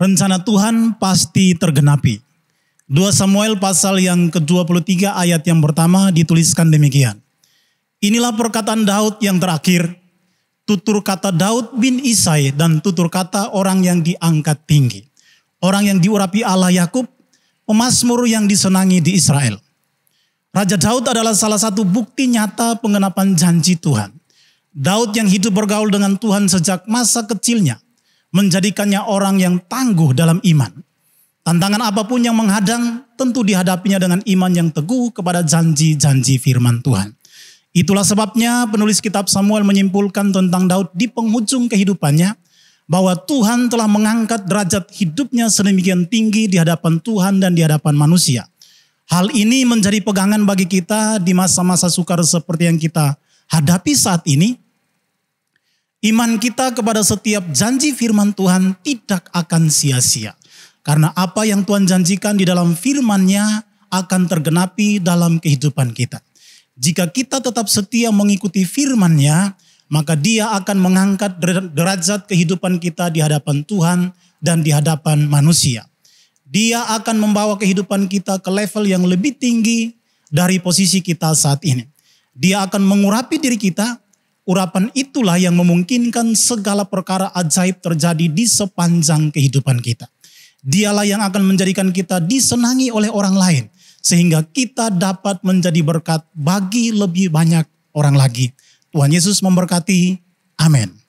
rencana Tuhan pasti tergenapi. 2 Samuel pasal yang ke-23 ayat yang pertama dituliskan demikian. Inilah perkataan Daud yang terakhir, tutur kata Daud bin Isai dan tutur kata orang yang diangkat tinggi. Orang yang diurapi Allah Yakub, pemazmur yang disenangi di Israel. Raja Daud adalah salah satu bukti nyata pengenapan janji Tuhan. Daud yang hidup bergaul dengan Tuhan sejak masa kecilnya – menjadikannya orang yang tangguh dalam iman. Tantangan apapun yang menghadang tentu dihadapinya dengan iman yang teguh kepada janji-janji firman Tuhan. Itulah sebabnya penulis kitab Samuel menyimpulkan tentang Daud di penghujung kehidupannya bahwa Tuhan telah mengangkat derajat hidupnya sedemikian tinggi di hadapan Tuhan dan di hadapan manusia. Hal ini menjadi pegangan bagi kita di masa-masa sukar seperti yang kita hadapi saat ini Iman kita kepada setiap janji firman Tuhan tidak akan sia-sia. Karena apa yang Tuhan janjikan di dalam firmannya akan tergenapi dalam kehidupan kita. Jika kita tetap setia mengikuti firmannya, maka Dia akan mengangkat derajat kehidupan kita di hadapan Tuhan dan di hadapan manusia. Dia akan membawa kehidupan kita ke level yang lebih tinggi dari posisi kita saat ini. Dia akan mengurapi diri kita Urapan itulah yang memungkinkan segala perkara ajaib terjadi di sepanjang kehidupan kita. Dialah yang akan menjadikan kita disenangi oleh orang lain. Sehingga kita dapat menjadi berkat bagi lebih banyak orang lagi. Tuhan Yesus memberkati. Amin.